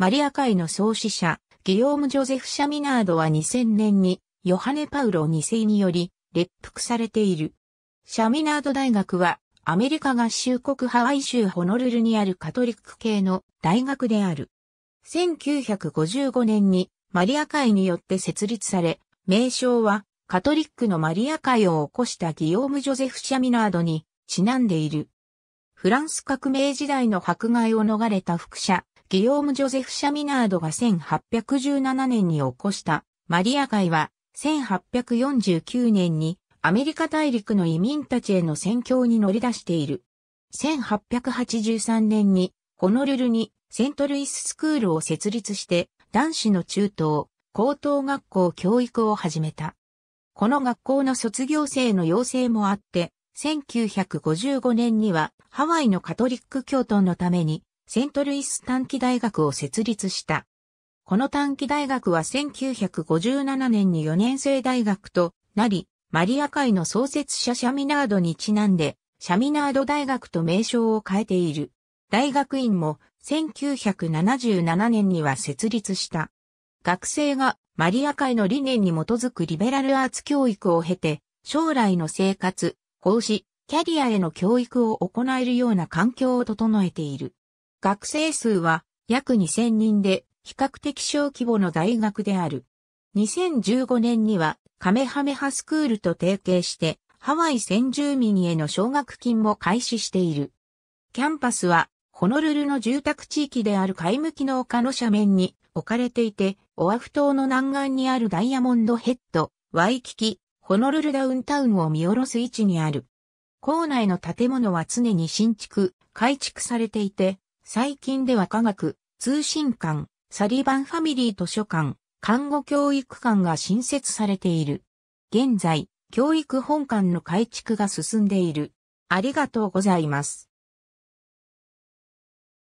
マリア会の創始者、ギヨーム・ジョゼフ・シャミナードは2000年にヨハネ・パウロ2世により列服されている。シャミナード大学はアメリカ合衆国ハワイ州ホノルルにあるカトリック系の大学である。1955年にマリア会によって設立され、名称はカトリックのマリア会を起こしたギヨーム・ジョゼフ・シャミナードにちなんでいる。フランス革命時代の迫害を逃れた副社、ギヨーム・ジョゼフ・シャミナードが1817年に起こしたマリア会は1849年にアメリカ大陸の移民たちへの宣教に乗り出している。1883年にホノルルにセントルイススクールを設立して男子の中等、高等学校教育を始めた。この学校の卒業生の要請もあって、1955年にはハワイのカトリック教徒のためにセントルイス短期大学を設立した。この短期大学は1957年に4年生大学となり、マリア会の創設者シャミナードにちなんで、シャミナード大学と名称を変えている。大学院も1977年には設立した。学生がマリア会の理念に基づくリベラルアーツ教育を経て、将来の生活、奉仕、キャリアへの教育を行えるような環境を整えている。学生数は約2000人で比較的小規模の大学である。2015年にはカメハメハスクールと提携してハワイ先住民への奨学金も開始している。キャンパスはホノルルの住宅地域である海向きの丘の斜面に置かれていて、オアフ島の南岸にあるダイヤモンドヘッド、ワイキキ、ホノルルダウンタウンを見下ろす位置にある。校内の建物は常に新築、改築されていて、最近では科学、通信館、サリバンファミリー図書館、看護教育館が新設されている。現在、教育本館の改築が進んでいる。ありがとうございます。